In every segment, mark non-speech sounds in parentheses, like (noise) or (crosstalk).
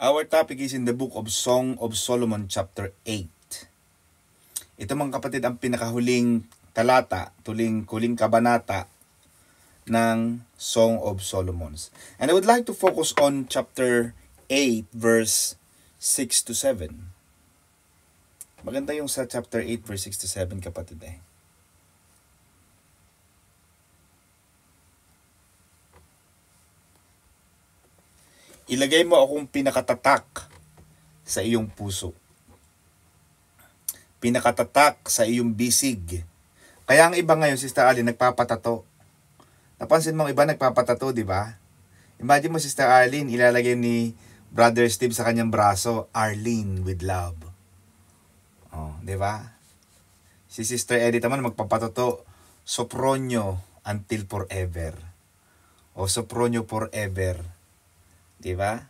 Our topic is in the book of Song of Solomon chapter 8. Ito mga kapatid ang pinakahuling talata, tuling kuling kabanata ng Song of Solomons. And I would like to focus on chapter 8 verse 6 to 7. Maganda yung sa chapter 8 verse 6 to 7 kapatid eh. Ilagay mo akong pinakatatak sa iyong puso. Pinakatatak sa iyong bisig. Kaya ang iba ngayon, Sister Ali, nagpapatato. Napansin mong iba nagpapatato, di ba? Imagine mo, Sister Arlene, ilalagay ni Brother Steve sa kanyang braso, Arlene with love. Oh, di ba? Si Sister Edith naman magpapatoto, Sopronio until forever. O Sopronio forever. Di ba?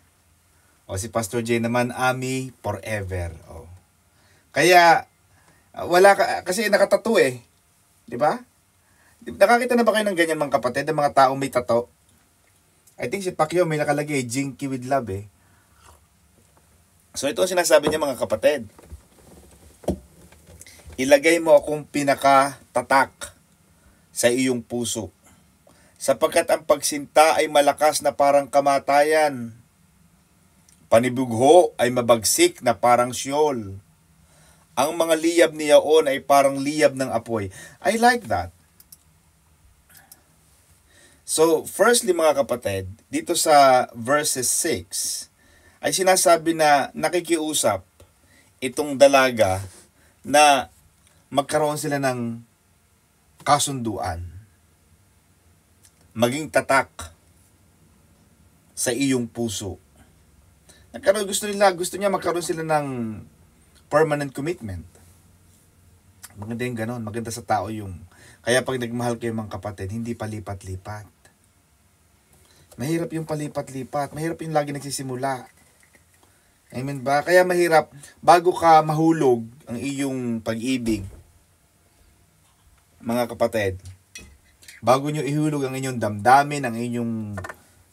O si Pastor Jay naman, Ami forever. O. Kaya, wala ka, kasi nakatato eh. Di ba? Nakakita na ba kayo ng ganyan mga kapatid, ng mga tao may tato? I think si Pacquiao may nakalagay, eh, Jinky with love eh. So ito ang sinasabi niya mga kapatid. Ilagay mo akong pinakatatak sa iyong puso sapagkat ang pagsinta ay malakas na parang kamatayan. Panibugho ay mabagsik na parang siyol. Ang mga liyab ni Yaon ay parang liyab ng apoy. I like that. So, firstly mga kapatid, dito sa verses 6, ay sinasabi na nakikiusap itong dalaga na magkaroon sila ng kasunduan maging tatak sa iyong puso. Nagkaroon gusto nila, gusto niya magkaroon sila ng permanent commitment. Maganda yung ganun, maganda sa tao yung kaya pag nagmahal kayo mga kapatid, hindi palipat-lipat. Mahirap yung palipat-lipat. Mahirap yung lagi nagsisimula. Amen ba? Kaya mahirap, bago ka mahulog ang iyong pag-ibig, mga kapatid, bago nyo ihulog ang inyong damdamin, ang inyong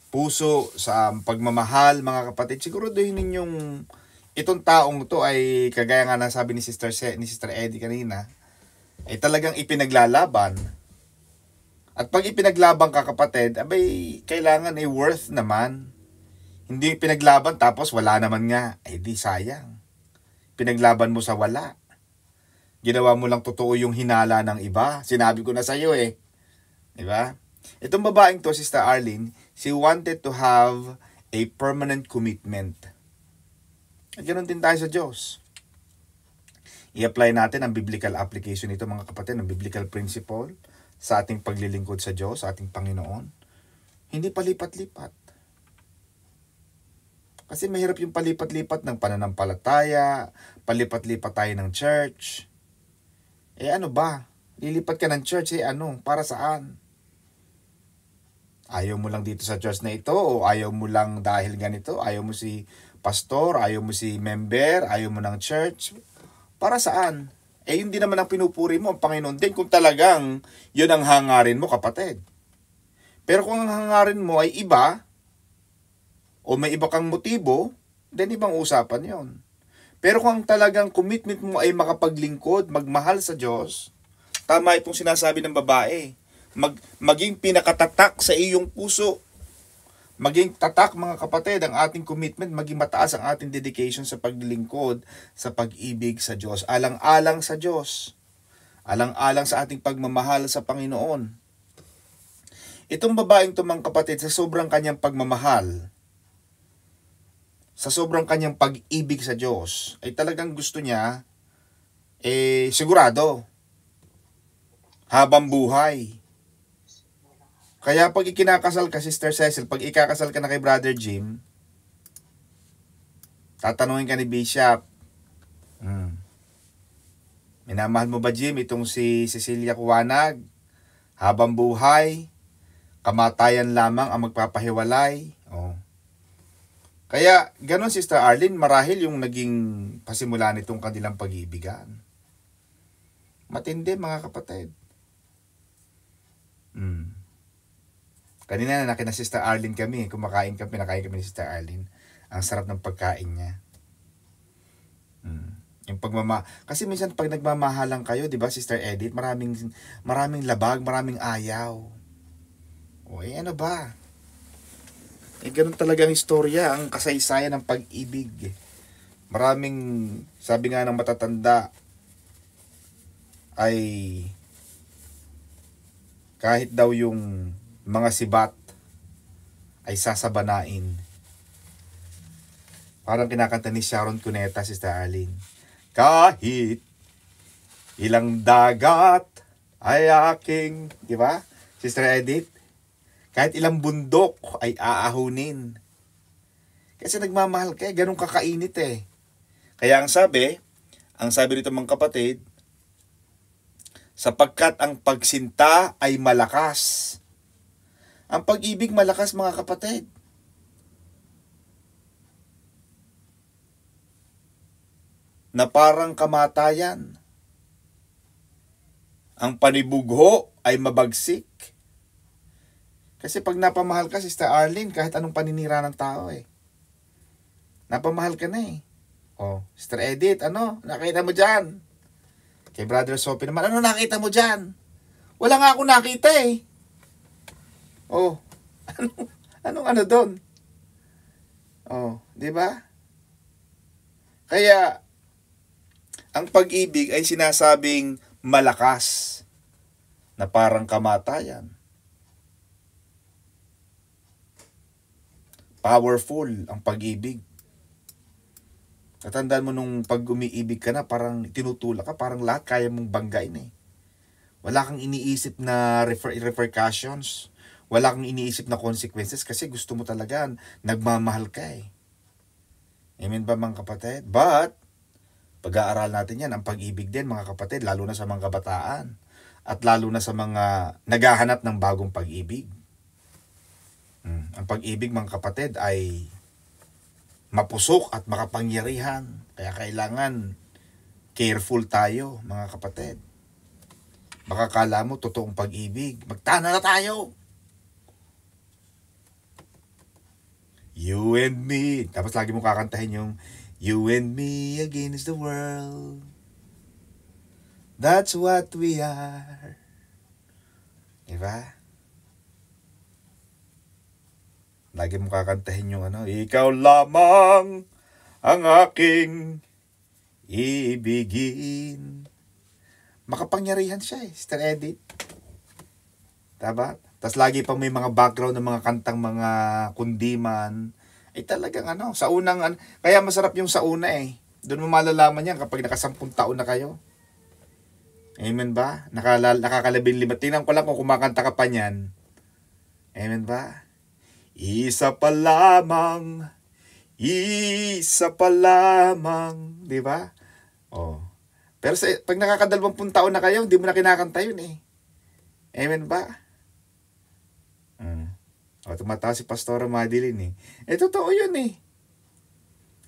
puso sa pagmamahal, mga kapatid, siguro siguraduhin ninyong itong taong to ay kagaya nga ng sabi ni Sister Se, ni Sister Eddie kanina, ay talagang ipinaglalaban. At pag ipinaglaban ka kapatid, abay kailangan ay worth naman. Hindi pinaglaban tapos wala naman nga, ay eh, di sayang. Pinaglaban mo sa wala. Ginawa mo lang totoo yung hinala ng iba. Sinabi ko na sa iyo eh Di ba? Itong babaeng to, Sister Arlene, she wanted to have a permanent commitment. At ganun din tayo sa Diyos. I-apply natin ang biblical application nito mga kapatid, ang biblical principle sa ating paglilingkod sa Diyos, sa ating Panginoon. Hindi palipat-lipat. Kasi mahirap yung palipat-lipat ng pananampalataya, palipat-lipat tayo ng church. Eh ano ba? Lilipat ka ng church, eh ano? Para saan? Ayaw mo lang dito sa church na ito o ayaw mo lang dahil ganito. Ayaw mo si pastor, ayaw mo si member, ayaw mo ng church. Para saan? Eh yun din naman ang pinupuri mo, ang Panginoon din kung talagang yun ang hangarin mo kapatid. Pero kung ang hangarin mo ay iba, o may iba kang motibo, then ibang usapan yon. Pero kung ang talagang commitment mo ay makapaglingkod, magmahal sa Diyos, tama itong sinasabi ng babae mag, maging pinakatatak sa iyong puso. Maging tatak mga kapatid ang ating commitment, maging mataas ang ating dedication sa paglilingkod, sa pag-ibig sa Diyos, alang-alang sa Diyos, alang-alang sa ating pagmamahal sa Panginoon. Itong babaeng to mga kapatid, sa sobrang kanyang pagmamahal, sa sobrang kanyang pag-ibig sa Diyos, ay talagang gusto niya, eh, sigurado, habang buhay, kaya pag ikinakasal ka, Sister Cecil, pag ikakasal ka na kay Brother Jim, tatanungin ka ni Bishop, mm. minamahal mo ba Jim itong si Cecilia Kuwanag? Habang buhay, kamatayan lamang ang magpapahiwalay. Oh. Kaya, ganun Sister Arlene, marahil yung naging pasimula nitong kanilang pag-ibigan. Matindi mga kapatid. Hmm. Kanina na nakina Sister Arlene kami. Eh. Kumakain kami, pinakain kami ni Sister Arlene. Ang sarap ng pagkain niya. Hmm. Yung pagmama... Kasi minsan pag nagmamahalan kayo, di ba Sister Edith, maraming, maraming labag, maraming ayaw. O eh, ano ba? Eh, ganun talaga ang istorya, ang kasaysayan ng pag-ibig. Eh. Maraming, sabi nga ng matatanda, ay kahit daw yung mga sibat ay sasabanain. Parang kinakanta ni Sharon Cuneta, Sister Alin. Kahit ilang dagat ay aking, di ba? Sister Edith, kahit ilang bundok ay aahunin. Kasi nagmamahal kayo, eh, ganun kakainit eh. Kaya ang sabi, ang sabi nito mga kapatid, sapagkat ang pagsinta ay malakas ang pag-ibig malakas mga kapatid. Na parang kamatayan. Ang panibugho ay mabagsik. Kasi pag napamahal ka, Sister Arlene, kahit anong paninira ng tao eh. Napamahal ka na eh. Oh, Sister Edith, ano? Nakita mo dyan? Kay Brother Sophie naman, ano nakita mo dyan? Wala nga ako nakita eh. Oh, (laughs) anong, anong ano doon? Oh, di ba? Kaya, ang pag-ibig ay sinasabing malakas na parang kamatayan. Powerful ang pag-ibig. Natandaan mo nung pag umiibig ka na, parang tinutulak ka, parang lahat kaya mong banggain eh. Wala kang iniisip na refer repercussions. Wala kang iniisip na consequences kasi gusto mo talaga, nagmamahal ka eh. Amen ba mga kapatid? But, pag-aaral natin yan, ang pag-ibig din mga kapatid, lalo na sa mga kabataan. At lalo na sa mga naghahanap ng bagong pag-ibig. Hmm. Ang pag-ibig mga kapatid ay mapusok at makapangyarihan. Kaya kailangan careful tayo mga kapatid. Baka kala mo totoong pag-ibig. Magtana na tayo. You and me. Tapos lagi mo kakantahin yung You and me against the world. That's what we are. Diba? Lagi mo kakantahin yung ano, Ikaw lamang ang aking ibigin. Makapangyarihan siya eh, Star Edit. Tama? Diba? Tapos lagi pang may mga background ng mga kantang mga kundiman. Ay eh, talagang ano, sa unang, ano, kaya masarap yung sa una eh. Doon mo malalaman yan kapag nakasampung taon na kayo. Amen ba? Nakala, nakakalabing lima. Tingnan ko lang kung kumakanta ka pa niyan. Amen ba? Isa pa lamang, isa pa lamang, di ba? Oh. Pero sa, pag nakakadalawampung taon na kayo, hindi mo na kinakanta yun eh. Amen ba? O, tumatawa si Pastora Madeline eh. Eh, totoo yun eh.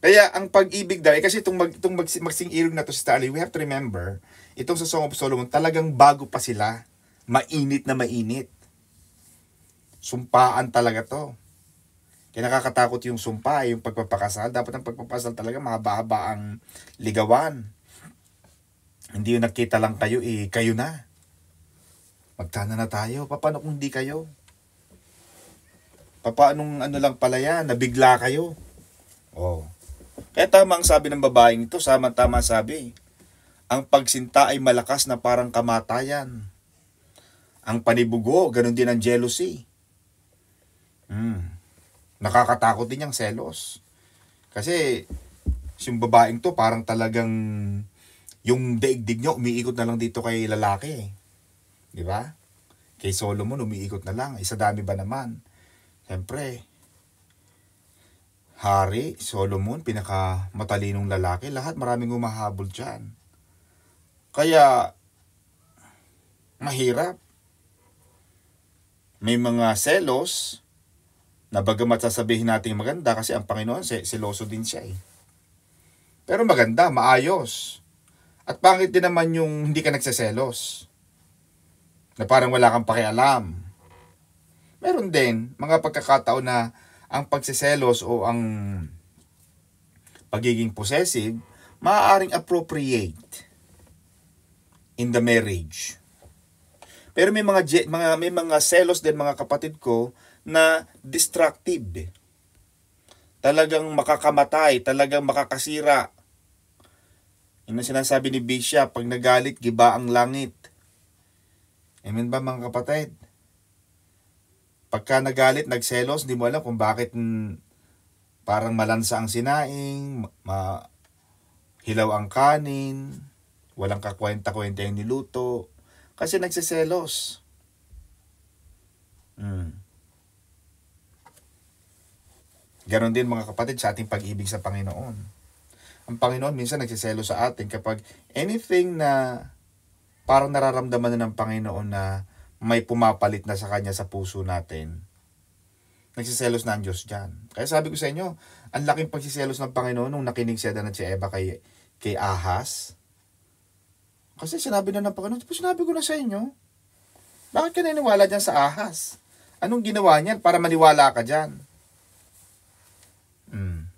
Kaya ang pag-ibig daw, eh, kasi itong, mag, itong magsing-irog na to si Stanley, we have to remember, itong sa Song of Solomon, talagang bago pa sila. Mainit na mainit. Sumpaan talaga to. Kaya nakakatakot yung sumpa, eh, yung pagpapakasal. Dapat ang pagpapakasal talaga mahaba-haba ang ligawan. Hindi yung nakita lang kayo, eh, kayo na. Magtana na tayo. Paano kung hindi kayo? Papaanong ano lang pala yan, nabigla kayo. Oh. Kaya tama ang sabi ng babaeng ito, sama-tama sabi. Ang pagsinta ay malakas na parang kamatayan. Ang panibugo, ganun din ang jealousy. Mm. Nakakatakot din yung selos. Kasi yung babaeng to parang talagang yung daigdig niya umiikot na lang dito kay lalaki. Di ba? Kay Solomon umiikot na lang. Isa dami ba naman? Siyempre, Hari, Solomon, pinaka matalinong lalaki, lahat maraming umahabol dyan. Kaya, mahirap. May mga selos na bagamat sasabihin natin maganda kasi ang Panginoon seloso din siya eh. Pero maganda, maayos. At pangit din naman yung hindi ka nagseselos. Na parang wala kang pakialam meron din mga pagkakataon na ang pagseselos o ang pagiging possessive, maaaring appropriate in the marriage. Pero may mga mga may mga selos din mga kapatid ko na destructive. Talagang makakamatay, talagang makakasira. Yun ang sinasabi ni Bisha, pag nagalit, giba ang langit. Amen ba mga kapatid? Pagka nagalit, nagselos, hindi mo alam kung bakit parang malansa ang sinaing, ma hilaw ang kanin, walang kakwenta-kwenta yung niluto, kasi nagseselos. Mm. Ganon din mga kapatid sa ating pag-ibig sa Panginoon. Ang Panginoon minsan nagseselos sa atin kapag anything na parang nararamdaman na ng Panginoon na may pumapalit na sa kanya sa puso natin, nagsiselos na ang Diyos dyan. Kaya sabi ko sa inyo, ang laking pagsiselos ng Panginoon nung nakinig si Adan at si Eva kay, kay Ahas. Kasi sinabi na ng Panginoon, tapos sinabi ko na sa inyo, bakit ka naniniwala dyan sa Ahas? Anong ginawa niyan para maniwala ka dyan? Hmm.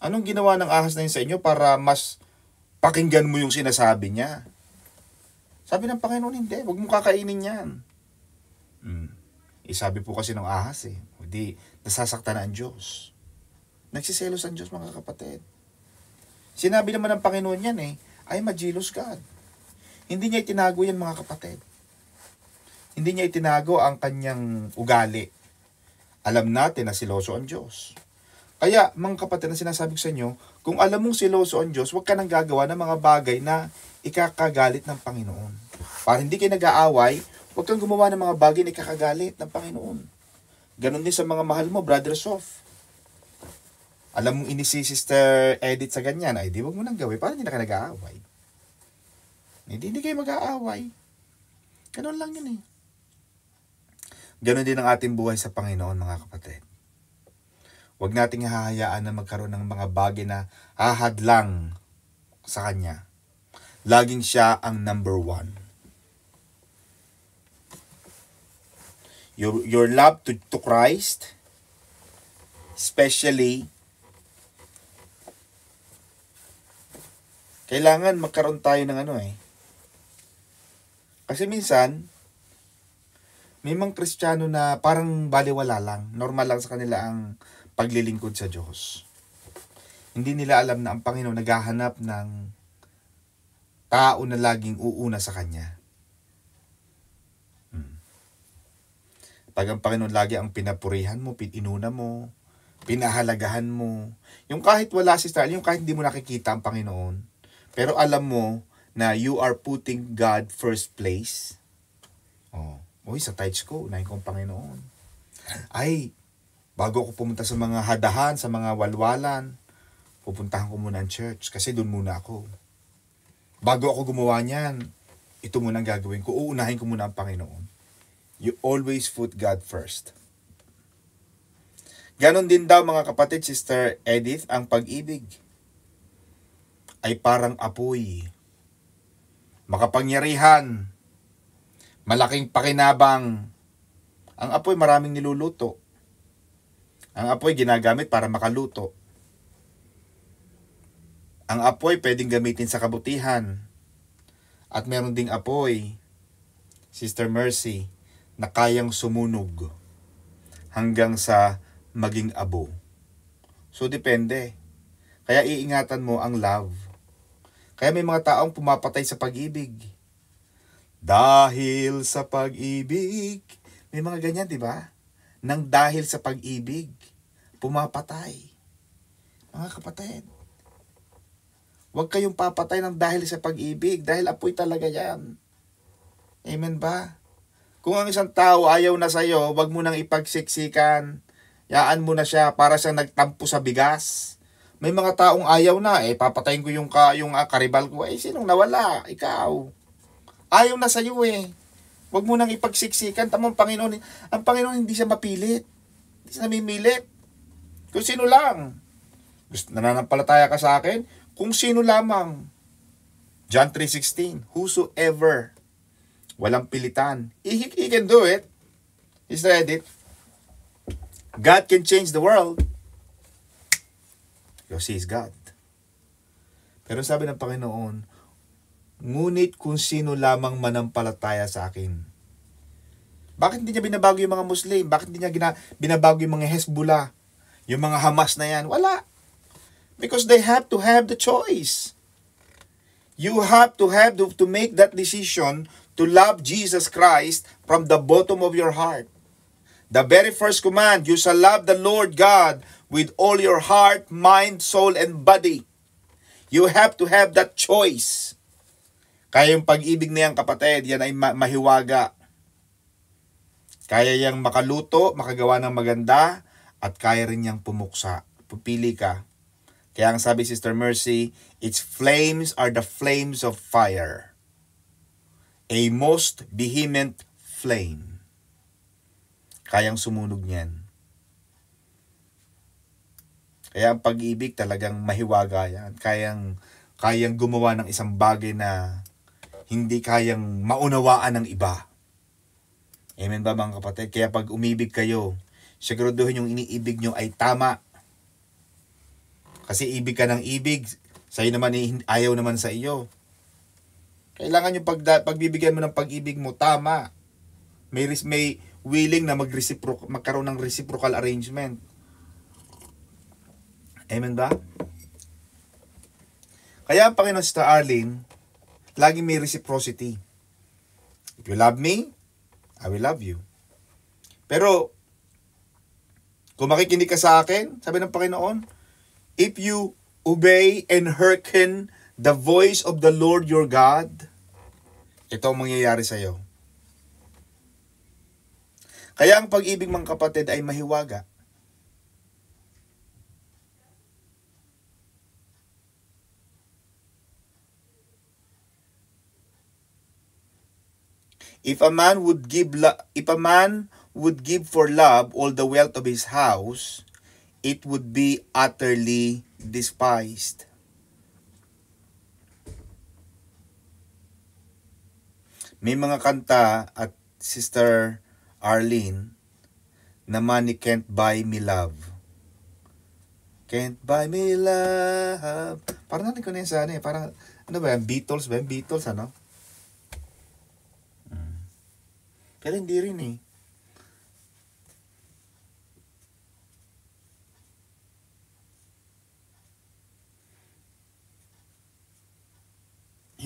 Anong ginawa ng Ahas na yun sa inyo para mas pakinggan mo yung sinasabi niya? Sabi ng Panginoon, hindi. Huwag mong kakainin yan. Hmm. Isabi eh, po kasi ng ahas eh. Hindi, nasasaktan na ang Diyos. Nagsiselos ang Diyos mga kapatid. Sinabi naman ng Panginoon yan eh, ay majilos God. Hindi niya itinago yan mga kapatid. Hindi niya itinago ang kanyang ugali. Alam natin na siloso ang Diyos. Kaya, mga kapatid, na sinasabi ko sa inyo, kung alam mong siloso ang Diyos, huwag ka nang gagawa ng mga bagay na ikakagalit ng Panginoon. Para hindi kayo nag-aaway, huwag kang gumawa ng mga bagay na ikakagalit ng Panginoon. Ganon din sa mga mahal mo, brother Sof. Alam mong inisi Sister Edith sa ganyan, ay di wag mo nang gawin, para hindi na ka nag-aaway. Hindi, hindi kayo mag-aaway. Ganon lang yun eh. Ganon din ang ating buhay sa Panginoon, mga kapatid. Huwag nating hahayaan na magkaroon ng mga bagay na ahad lang sa kanya. Laging siya ang number one. Your, your love to, to Christ, especially, kailangan magkaroon tayo ng ano eh. Kasi minsan, may mga kristyano na parang baliwala lang. Normal lang sa kanila ang paglilingkod sa Diyos. Hindi nila alam na ang Panginoon naghahanap ng tao na laging uuna sa Kanya. Hmm. Pag ang Panginoon lagi ang pinapurihan mo, inuna mo, pinahalagahan mo, yung kahit wala si Israel, yung kahit hindi mo nakikita ang Panginoon, pero alam mo na you are putting God first place. Oh, uy, sa tithes ko, unahin ko ang Panginoon. Ay, Bago ako pumunta sa mga hadahan, sa mga walwalan, pupuntahan ko muna ang church kasi doon muna ako. Bago ako gumawa niyan, ito muna ang gagawin ko. Uunahin ko muna ang Panginoon. You always put God first. Ganon din daw mga kapatid, Sister Edith, ang pag-ibig ay parang apoy. Makapangyarihan, malaking pakinabang. Ang apoy maraming niluluto. Ang apoy ginagamit para makaluto. Ang apoy pwedeng gamitin sa kabutihan. At meron ding apoy, Sister Mercy, na kayang sumunog hanggang sa maging abo. So depende. Kaya iingatan mo ang love. Kaya may mga taong pumapatay sa pag-ibig. Dahil sa pag-ibig. May mga ganyan, di ba? Nang dahil sa pag-ibig pumapatay. Mga kapatid, huwag kayong papatay ng dahil sa pag-ibig, dahil apoy talaga yan. Amen ba? Kung ang isang tao ayaw na sa'yo, huwag mo nang ipagsiksikan. Yaan mo na siya para siyang nagtampo sa bigas. May mga taong ayaw na, eh, papatayin ko yung, ka, yung uh, karibal ko. Eh, sinong nawala? Ikaw. Ayaw na sa'yo eh. Huwag mo nang ipagsiksikan. Tamang Panginoon, ang Panginoon hindi siya mapilit. Hindi siya namimilit. Kung sino lang. Gusto, nananampalataya ka sa akin? Kung sino lamang. John 3.16, Whosoever. Walang pilitan. He, he can do it. He said God can change the world. Yossi is God. Pero sabi ng Panginoon, Ngunit kung sino lamang manampalataya sa akin. Bakit hindi niya binabago yung mga Muslim? Bakit hindi niya gina, binabago yung mga Hezbollah? Yung mga Hamas na yan, wala. Because they have to have the choice. You have to have to, to make that decision to love Jesus Christ from the bottom of your heart. The very first command, you shall love the Lord God with all your heart, mind, soul, and body. You have to have that choice. Kaya yung pag-ibig na yan, kapatid, yan ay ma- mahiwaga. Kaya yang makaluto, makagawa ng maganda, at kaya rin niyang pumuksa. Pupili ka. Kaya ang sabi Sister Mercy, its flames are the flames of fire. A most vehement flame. Kayang sumunog niyan. Kaya ang pag-ibig talagang mahiwaga yan. Kayang, kayang gumawa ng isang bagay na hindi kayang maunawaan ng iba. Amen ba mga kapatid? Kaya pag umibig kayo, siguraduhin yung iniibig nyo ay tama. Kasi ibig ka ng ibig, sa'yo naman ayaw naman sa iyo. Kailangan yung pagda, pagbibigyan mo ng pag-ibig mo, tama. May, may willing na mag magkaroon ng reciprocal arrangement. Amen ba? Kaya ang Panginoon Sister Arlene, lagi may reciprocity. If you love me, I will love you. Pero, kung makikinig ka sa akin, sabi ng Panginoon, if you obey and hearken the voice of the Lord your God, ito ang mangyayari sa iyo. Kaya ang pag-ibig mga kapatid ay mahiwaga. If a man would give la- if a man would give for love all the wealth of his house, it would be utterly despised. May mga kanta at Sister Arlene na money can't buy me love. Can't buy me love. Parang natin ko na yun sa ano eh. Parang, ano ba yan? Beatles ba yan? Beatles, ano? Hmm. Pero hindi rin eh.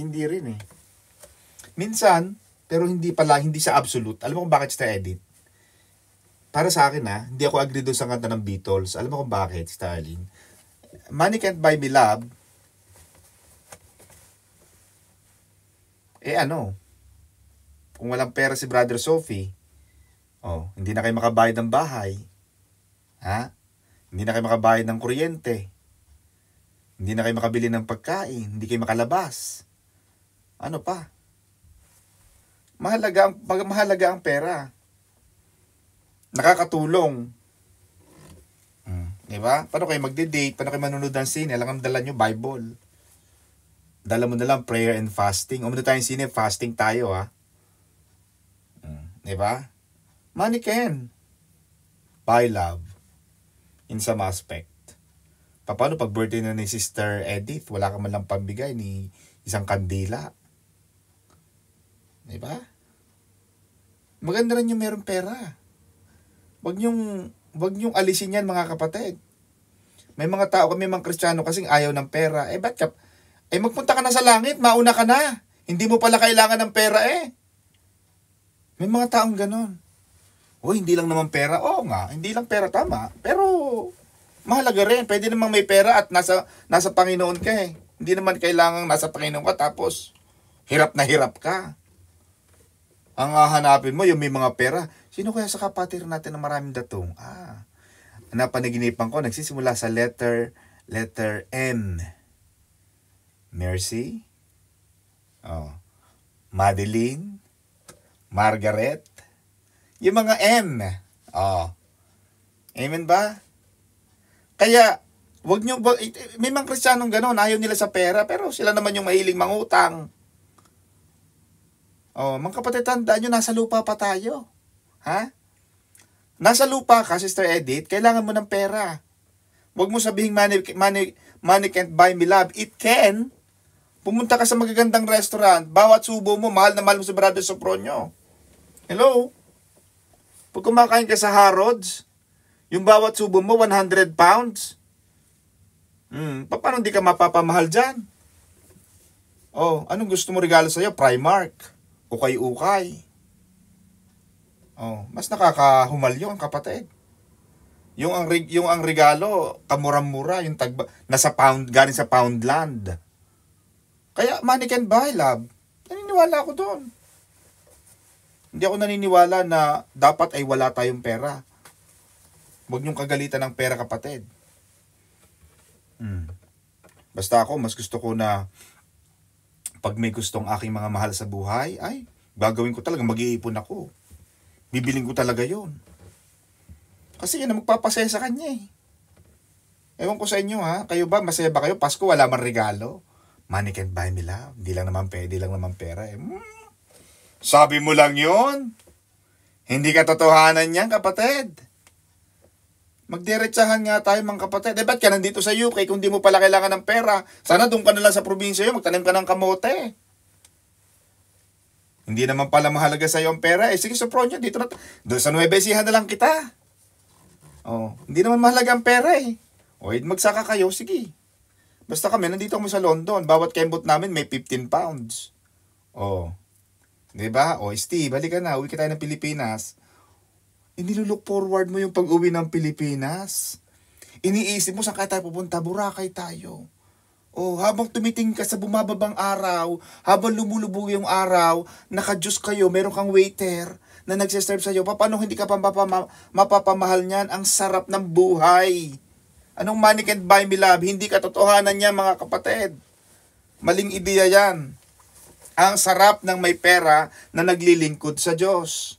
Hindi rin eh. Minsan, pero hindi pala, hindi sa absolute. Alam mo kung bakit siya edit? Para sa akin ha, ah, hindi ako agree doon sa kanta ng Beatles. Alam mo kung bakit, Starlin? Money Can't Buy Me Love, eh ano, kung walang pera si Brother Sophie, oh, hindi na kayo makabayad ng bahay, ha? Hindi na kayo makabayad ng kuryente, hindi na kayo makabili ng pagkain, hindi kayo makalabas, ano pa? Mahalaga, ang mahalaga ang pera. Nakakatulong. Mm. Di ba? Paano kayo magde-date? Paano kayo manonood ng sine? Alam dala niyo Bible. Dala mo na lang prayer and fasting. Umuno tayong sine, fasting tayo ha. Mm. Di ba? Money can. Buy love. In some aspect. Paano pag birthday na ni Sister Edith, wala ka man lang pambigay ni isang kandila. Di ba? Maganda rin yung merong pera. Wag niyong, wag niyong alisin yan mga kapatid. May mga tao kami mga Kristiyano kasing ayaw ng pera. Eh, ba't ka? Eh, magpunta ka na sa langit, mauna ka na. Hindi mo pala kailangan ng pera eh. May mga taong ganon. O, hindi lang naman pera. Oo nga, hindi lang pera, tama. Pero, mahalaga rin. Pwede namang may pera at nasa, nasa Panginoon ka eh. Hindi naman kailangang nasa Panginoon ka tapos hirap na hirap ka. Ang hahanapin mo, yung may mga pera. Sino kaya sa kapatid natin na maraming datong? Ah, napanaginipan ko, nagsisimula sa letter, letter M. Mercy. Oh. Madeline. Margaret. Yung mga M. Oh. Amen ba? Kaya, wag nyo, may mga kristyanong gano'n, ayaw nila sa pera, pero sila naman yung mahiling mangutang. Oh, mga kapatid, tandaan nyo, nasa lupa pa tayo. Ha? Nasa lupa ka, Sister Edith, kailangan mo ng pera. Huwag mo sabihing money, money, money can't buy me love. It can. Pumunta ka sa magagandang restaurant, bawat subo mo, mahal na mahal mo si Brother Sopronio. Hello? Pag kumakain ka sa Harrods, yung bawat subo mo, 100 pounds. Hmm, paano hindi ka mapapamahal dyan? Oh, anong gusto mo regalo sa'yo? Primark ukay-ukay. Oh, mas nakakahumalyo ang kapatid. Yung ang yung ang regalo, kamura-mura yung tagba nasa pound galing sa Poundland. Kaya money can buy love. Naniniwala ako doon. Hindi ako naniniwala na dapat ay wala tayong pera. Huwag niyong kagalitan ng pera kapatid. Hmm. Basta ako, mas gusto ko na pag may gustong aking mga mahal sa buhay, ay, gagawin ko talaga, mag-iipon ako. Bibiling ko talaga yon. Kasi yan ang magpapasaya sa kanya eh. Ewan ko sa inyo ha, kayo ba, masaya ba kayo? Pasko, wala man regalo. Money can buy me love. Di lang naman pwede, lang naman pera eh. Hmm. Sabi mo lang yon. Hindi katotohanan yan, kapatid. Magdiretsahan nga tayo mga kapatid. Eh, ba't ka nandito sa UK kung di mo pala kailangan ng pera? Sana doon ka na lang sa probinsya yun, magtanim ka ng kamote. Hindi naman pala mahalaga sa iyo ang pera. Eh, sige, sopron nyo, dito na. Doon sa Nueva Ecija na lang kita. Oh, hindi naman mahalaga ang pera eh. O, magsaka kayo, sige. Basta kami, nandito kami sa London. Bawat kembot namin may 15 pounds. Oh. 'Di ba? O, Steve, balik ka na. Uwi ka tayo ng Pilipinas. Inilulook forward mo yung pag-uwi ng Pilipinas. Iniisip mo saan kaya tayo pupunta, Boracay tayo. O oh, habang tumiting ka sa bumababang araw, habang lumulubog yung araw, nakadyos kayo, meron kang waiter na nagsiserve sa'yo, paano hindi ka pa mapapamahal niyan? Ang sarap ng buhay. Anong money can't buy me love? Hindi katotohanan niya mga kapatid. Maling ideya yan. Ang sarap ng may pera na naglilingkod sa Diyos.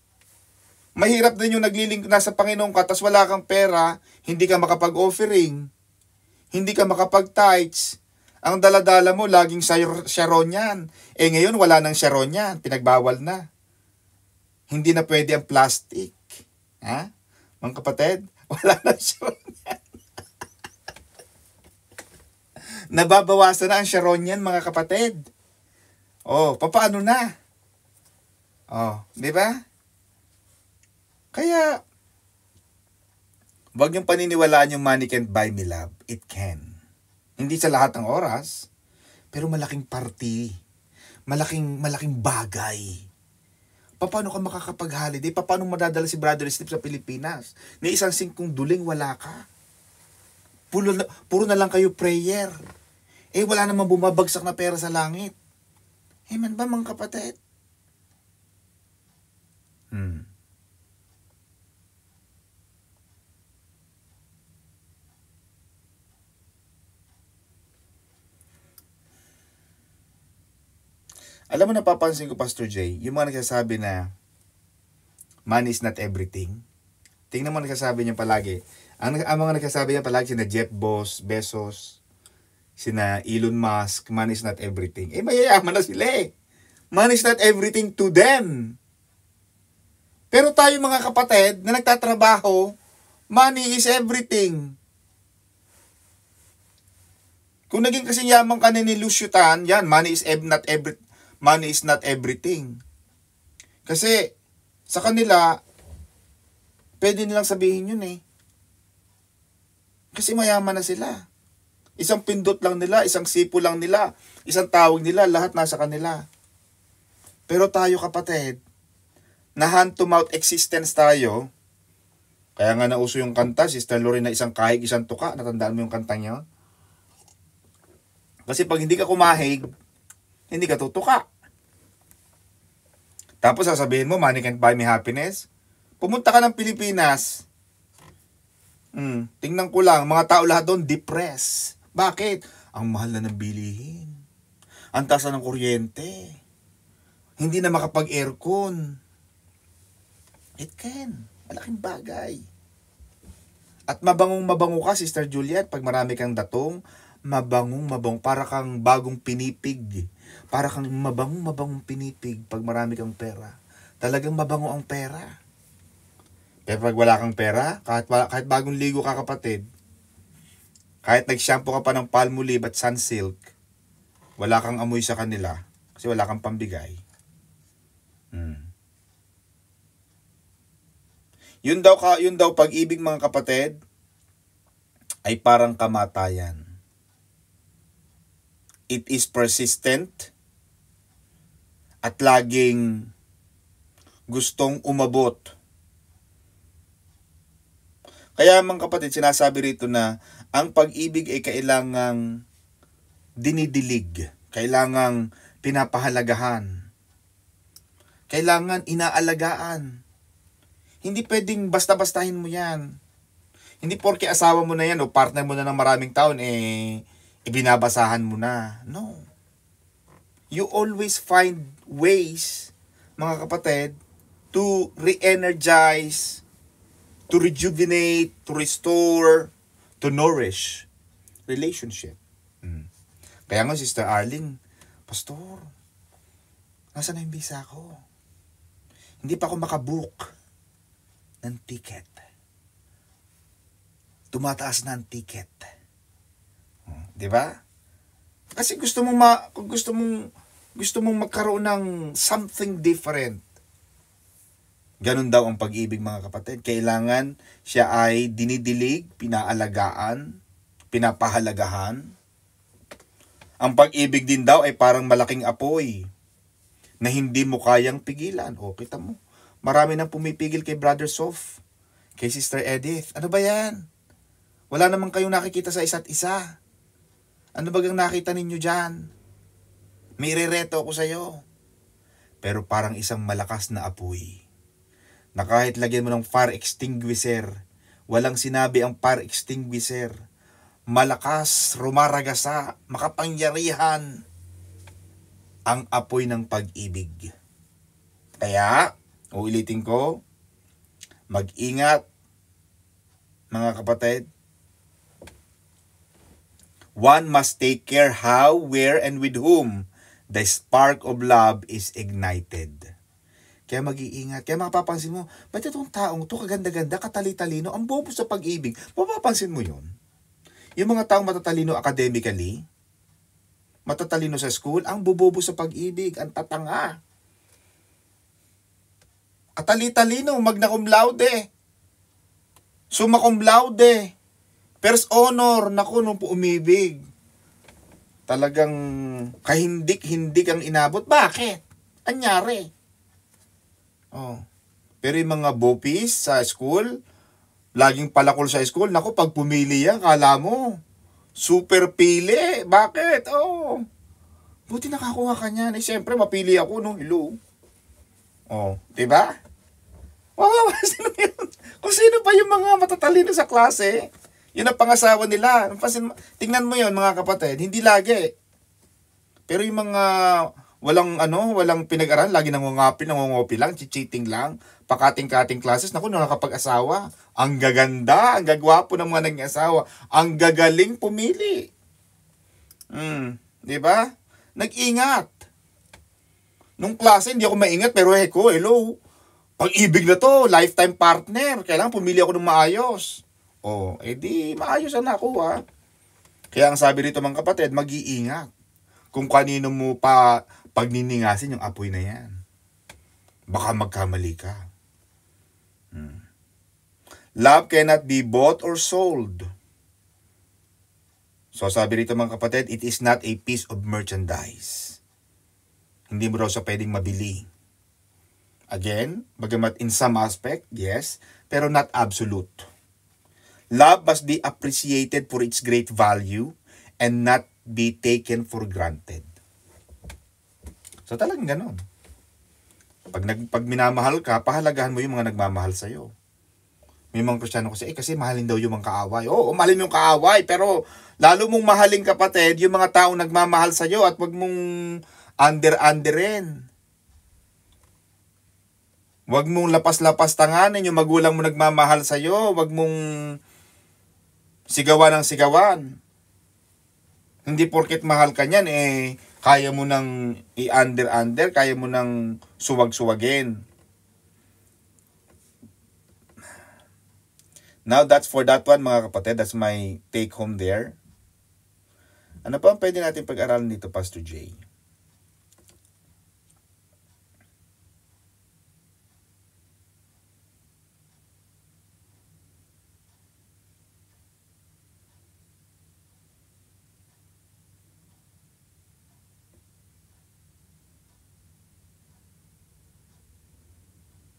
Mahirap din yung nagliling nasa Panginoon ka, tapos wala kang pera, hindi ka makapag-offering, hindi ka makapag-tithes, ang daladala mo laging sharon yan. Eh ngayon wala nang sharon yan, pinagbawal na. Hindi na pwede ang plastic. Ha? Mga kapatid, (laughs) wala na sharon yan. (laughs) Nababawasan na ang sharon yan mga kapatid. Oh, papaano na? Oh, di ba? Kaya, wag yung paniniwalaan yung money can't buy me love. It can. Hindi sa lahat ng oras, pero malaking party. Malaking, malaking bagay. Paano ka makakapag-holiday? Paano madadala si Brother Steve sa Pilipinas? Na isang singkong duling, wala ka. Puro na, puro na lang kayo prayer. Eh, wala namang bumabagsak na pera sa langit. Eh, Amen ba, mga kapatid? Hmm. Alam mo, napapansin ko, Pastor Jay, yung mga nagsasabi na money is not everything. Tingnan mo nagsasabi niya palagi. Ang, ang mga nagsasabi niya palagi, sina Jeff Bezos, Bezos, sina Elon Musk, money is not everything. Eh, mayayaman na sila eh. Money is not everything to them. Pero tayo mga kapatid na nagtatrabaho, money is everything. Kung naging kasi yaman ka ni Lucio Tan, yan, money is ev- not everything money is not everything. Kasi sa kanila, pwede nilang sabihin yun eh. Kasi mayaman na sila. Isang pindot lang nila, isang sipo lang nila, isang tawag nila, lahat nasa kanila. Pero tayo kapatid, na hand-to-mouth existence tayo, kaya nga nauso yung kanta, Sister Lori na isang kahig, isang tuka, natandaan mo yung kanta niya. Kasi pag hindi ka kumahig, hindi ka tutuka. Tapos sasabihin mo, money can't buy me happiness. Pumunta ka ng Pilipinas. Hmm, tingnan ko lang, mga tao lahat doon depressed. Bakit? Ang mahal na ng bilihin. Ang tasa ng kuryente. Hindi na makapag-aircon. It can. Malaking bagay. At mabangong mabango ka, Sister Juliet, pag marami kang datong, mabangong mabango, para kang bagong pinipig para kang mabangong-mabangong pinipig pag marami kang pera. Talagang mabango ang pera. Pero pag wala kang pera, kahit, kahit bagong ligo ka kapatid, kahit nag-shampoo ka pa ng Palmolive at Sunsilk, wala kang amoy sa kanila kasi wala kang pambigay. Hmm. Yun daw ka, yun daw pag-ibig mga kapatid ay parang kamatayan. It is persistent, at laging gustong umabot. Kaya mga kapatid, sinasabi rito na ang pag-ibig ay kailangang dinidilig, kailangang pinapahalagahan, kailangan inaalagaan. Hindi pwedeng basta-bastahin mo yan. Hindi porke asawa mo na yan o partner mo na ng maraming taon, eh, ibinabasahan mo na. No you always find ways, mga kapatid, to re-energize, to rejuvenate, to restore, to nourish relationship. Mm. Kaya nga, Sister Arlene, Pastor, nasa na yung visa ko? Hindi pa ako makabook ng ticket. Tumataas na ang ticket. Hmm. Di ba? Kasi gusto mong ma, gusto mong gusto mong magkaroon ng something different. Ganun daw ang pag-ibig mga kapatid. Kailangan siya ay dinidilig, pinaalagaan, pinapahalagahan. Ang pag-ibig din daw ay parang malaking apoy na hindi mo kayang pigilan. O, kita mo. Marami nang pumipigil kay Brother Sof, kay Sister Edith. Ano ba yan? Wala naman kayong nakikita sa isa't isa. Ano bagang nakita ninyo dyan? May rereto ako sa'yo. Pero parang isang malakas na apoy. Na kahit lagyan mo ng fire extinguisher, walang sinabi ang fire extinguisher. Malakas, rumaragasa, makapangyarihan ang apoy ng pag-ibig. Kaya, uulitin ko, mag-ingat, mga kapatid. One must take care how, where, and with whom The spark of love is ignited. Kaya mag-iingat. Kaya mapapansin mo, ba't itong taong to, kaganda-ganda, katali-talino, ang bobo sa pag-ibig. Mapapansin mo yon. Yung mga taong matatalino academically, matatalino sa school, ang bobo sa pag-ibig, ang tatanga. Katali-talino, magna cum laude. Summa cum laude. First honor, naku, nung umibig. Talagang kahindik-hindik ang inabot. Bakit? Anyari? Oh. Pero yung mga bopis sa school, laging palakol sa school, nako pag pumili yan, kala mo, super pili. Bakit? Oh. Buti nakakuha ka niyan. Eh, siyempre, mapili ako, no? Hello. Oh. Diba? (laughs) Wow, sino yun? Kung sino pa yung mga matatalino sa klase, yun ang pangasawa nila. Pansin, tingnan mo yon mga kapatid. Hindi lagi. Pero yung mga walang ano, walang pinag-aral, lagi nangungapi, nangungopi lang, cheating lang, pakating-kating classes. Naku, nakapag asawa Ang gaganda, ang gagwapo ng mga naging asawa. Ang gagaling pumili. Hmm, di ba? Nag-ingat. Nung klase, hindi ako maingat, pero heko, oh, hello. Pag-ibig na to, lifetime partner. Kailangan pumili ako ng maayos. Oh, edi eh maayos ang nakuha. Kaya ang sabi rito mga kapatid, mag-iingat kung kanino mo pa pagniningasin yung apoy na yan. Baka magkamali ka. Hmm. Love cannot be bought or sold. So sabi rito mga kapatid, it is not a piece of merchandise. Hindi mo raw siya pwedeng mabili. Again, bagamat in some aspect, yes, pero not absolute. Love must be appreciated for its great value and not be taken for granted. So talagang ganon. Pag, nag, pag minamahal ka, pahalagahan mo yung mga nagmamahal sa'yo. May mga kristyano kasi, eh kasi mahalin daw yung mga kaaway. Oo, oh, mahalin yung kaaway, pero lalo mong mahalin kapatid, yung mga tao nagmamahal sa'yo at wag mong under-underin. Wag mong lapas-lapas tanganin yung magulang mo nagmamahal sa'yo. Wag mong sigawan ng sigawan. Hindi porket mahal ka niyan, eh, kaya mo nang i-under-under, kaya mo nang suwag-suwagin. Now, that's for that one, mga kapatid. That's my take home there. Ano pa ang pwede natin pag-aralan dito, Pastor J?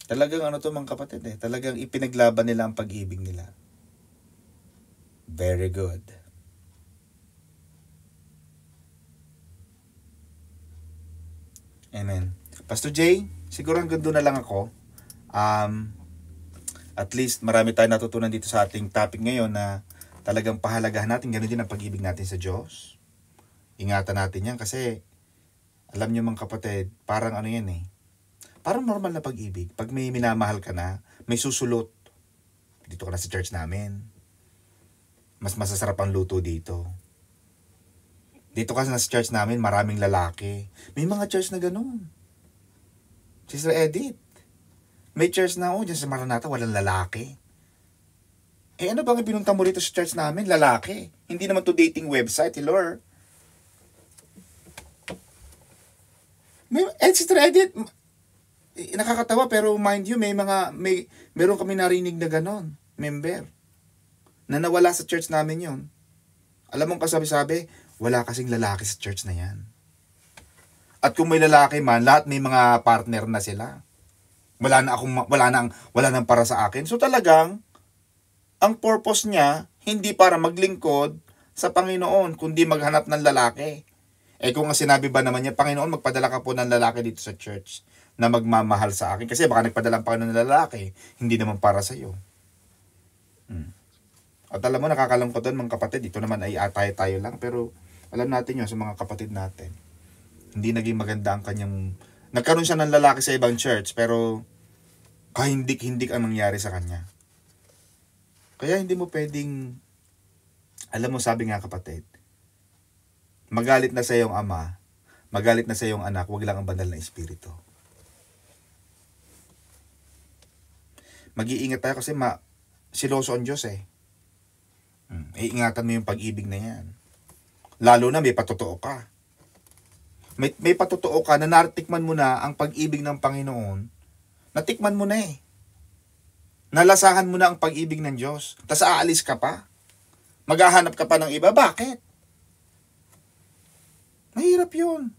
Talagang ano to mga kapatid eh. Talagang ipinaglaban nila ang pag-ibig nila. Very good. Amen. Pastor Jay, siguro hanggang doon na lang ako. Um, at least marami tayong natutunan dito sa ating topic ngayon na talagang pahalagahan natin. Ganun din ang pag-ibig natin sa Diyos. Ingatan natin yan kasi alam nyo mga kapatid, parang ano yan eh. Parang normal na pag-ibig. Pag may minamahal ka na, may susulot. Dito ka na sa church namin. Mas masasarap ang luto dito. Dito kasi na sa church namin, maraming lalaki. May mga church na ganun. Sister Edith, may church na, oh, dyan sa Maranata, walang lalaki. Eh ano bang pinunta mo rito sa church namin? Lalaki. Hindi naman to dating website, eh, Lord. May, eh, Sister Edith, nakakatawa pero mind you, may mga, may, meron kami narinig na ganon, member, na nawala sa church namin yon. Alam mong kasabi-sabi, wala kasing lalaki sa church na yan. At kung may lalaki man, lahat may mga partner na sila. Wala na akong wala nang wala nang para sa akin. So talagang ang purpose niya hindi para maglingkod sa Panginoon kundi maghanap ng lalaki. Eh kung ang sinabi ba naman niya, Panginoon, magpadala ka po ng lalaki dito sa church na magmamahal sa akin. Kasi baka nagpadala pa ng lalaki, hindi naman para sa iyo. Hmm. At alam mo, nakakalungkot doon mga kapatid, ito naman ay atay tayo lang. Pero alam natin yun sa mga kapatid natin. Hindi naging maganda ang kanyang... Nagkaroon siya ng lalaki sa ibang church, pero kahindik-hindik ang nangyari sa kanya. Kaya hindi mo pwedeng... Alam mo, sabi nga kapatid, magalit na sa iyong ama, magalit na sa iyong anak, wag lang ang banal na espiritu. mag-iingat tayo kasi ma siloso ang Diyos eh. Hmm. Iingatan mo yung pag-ibig na yan. Lalo na may patotoo ka. May, may patotoo ka na natikman mo na ang pag-ibig ng Panginoon. Natikman mo na eh. Nalasahan mo na ang pag-ibig ng Diyos. Tapos aalis ka pa. Maghahanap ka pa ng iba. Bakit? Mahirap yun.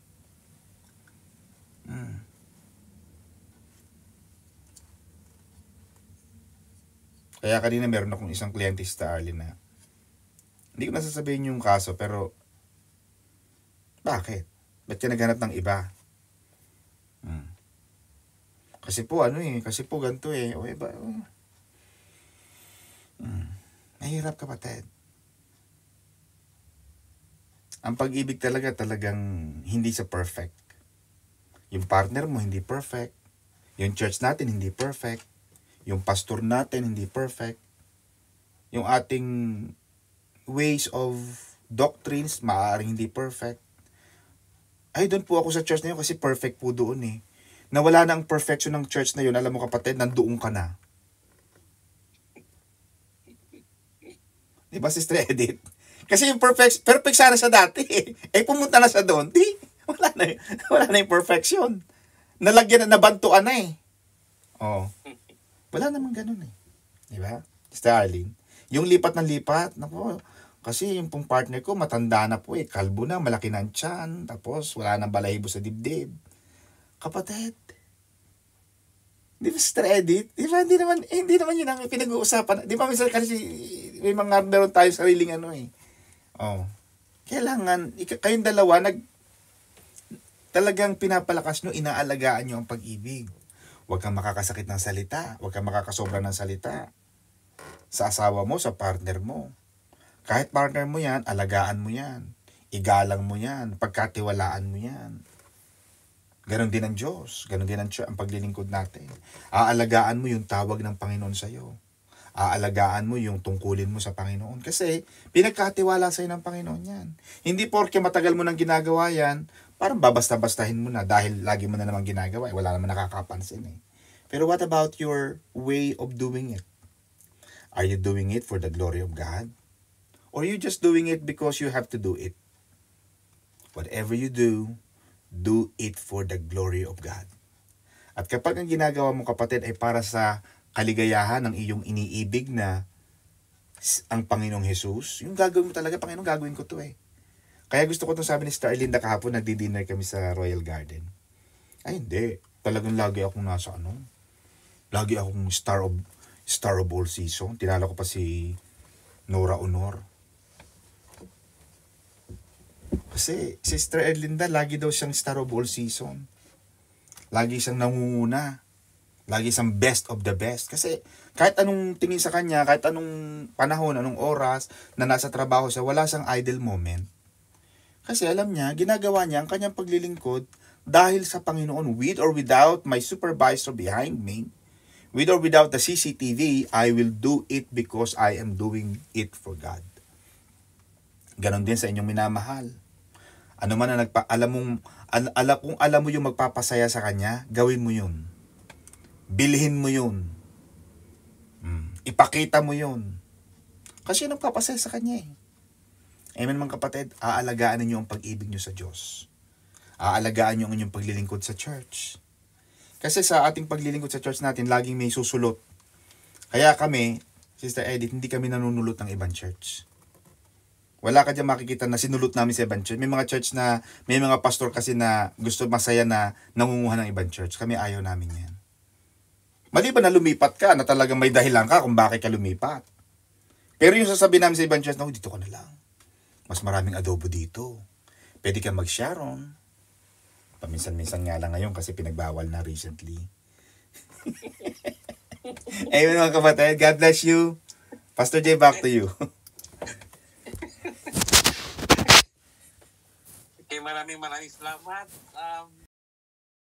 Kaya kanina meron akong isang kliyente si Arlene na hindi ko nasasabihin yung kaso pero bakit? Ba't ka naghanap ng iba? Hmm. Kasi po ano eh, kasi po ganito eh. O iba, oh. hmm. Mahirap kapatid. Ang pag-ibig talaga talagang hindi sa perfect. Yung partner mo hindi perfect. Yung church natin hindi perfect. Yung pastor natin hindi perfect. Yung ating ways of doctrines maaaring hindi perfect. Ay, doon po ako sa church na yun kasi perfect po doon eh. Nawala na ang perfection ng church na yun, alam mo kapatid, nandoon ka na. Di ba, Sister Edith? (laughs) Kasi yung perfect, perfect sana sa dati. Eh. (laughs) eh, pumunta na sa doon. Di, wala na, eh. (laughs) wala na yung perfection. Nalagyan na, nabantuan na eh. Oh. Wala namang ganun eh. Di ba? Starling. Yung lipat ng lipat, nako, kasi yung pong partner ko, matanda na po eh. Kalbo na, malaki ng tiyan. Tapos, wala nang balahibo sa dibdib. Kapatid, di ba sister Edith? Di ba, hindi naman, eh, hindi naman yun ang pinag-uusapan. Di ba, minsan kasi may mga meron tayo sariling ano eh. Oh. Kailangan, kayong dalawa, nag, talagang pinapalakas nyo, inaalagaan nyo ang pag-ibig. Huwag kang makakasakit ng salita. Huwag kang makakasobra ng salita. Sa asawa mo, sa partner mo. Kahit partner mo yan, alagaan mo yan. Igalang mo yan. Pagkatiwalaan mo yan. Ganon din ang Diyos. Ganon din ang, ang paglilingkod natin. Aalagaan mo yung tawag ng Panginoon sa iyo. Aalagaan mo yung tungkulin mo sa Panginoon. Kasi pinagkatiwala sa iyo ng Panginoon yan. Hindi porke matagal mo nang ginagawa yan, parang babasta-bastahin mo na dahil lagi mo na naman ginagawa, eh, wala naman nakakapansin eh. Pero what about your way of doing it? Are you doing it for the glory of God? Or you just doing it because you have to do it? Whatever you do, do it for the glory of God. At kapag ang ginagawa mo kapatid ay para sa kaligayahan ng iyong iniibig na ang Panginoong Jesus, yung gagawin mo talaga, Panginoon, gagawin ko to eh. Kaya gusto ko itong sabi ni Starlinda kahapon, nagdi-dinner kami sa Royal Garden. Ay, hindi. Talagang lagi akong nasa ano. Lagi akong star of, star of all season. Tinala ko pa si Nora Honor. Kasi si Sister Erlinda, lagi daw siyang star of all season. Lagi siyang nangunguna. Lagi siyang best of the best. Kasi kahit anong tingin sa kanya, kahit anong panahon, anong oras na nasa trabaho siya, wala siyang idle moment kasi alam niya, ginagawa niya ang kanyang paglilingkod dahil sa Panginoon with or without my supervisor behind me. With or without the CCTV, I will do it because I am doing it for God. Ganon din sa inyong minamahal. Ano man na nagpa, alam mong, al, alam, kung alam mo yung magpapasaya sa kanya, gawin mo yun. Bilhin mo yun. Hmm. Ipakita mo yun. Kasi yun ang papasaya sa kanya eh. Eh, Amen mga kapatid, aalagaan ninyo ang pag-ibig nyo sa Diyos. Aalagaan nyo ang inyong paglilingkod sa church. Kasi sa ating paglilingkod sa church natin, laging may susulot. Kaya kami, Sister Edith, hindi kami nanunulot ng ibang church. Wala ka dyan makikita na sinulot namin sa ibang church. May mga church na, may mga pastor kasi na gusto masaya na nangunguha ng ibang church. Kami ayaw namin yan. Mali ba na lumipat ka, na talagang may dahilan ka kung bakit ka lumipat. Pero yung sasabihin namin sa ibang church, no, dito ka na lang. Mas maraming adobo dito. Pwede kang mag-Sharon. Paminsan-minsan nga lang ngayon kasi pinagbawal na recently. Amen (laughs) mga kapatid. God bless you. Pastor J, back to you. (laughs) okay, maraming maraming salamat. Um,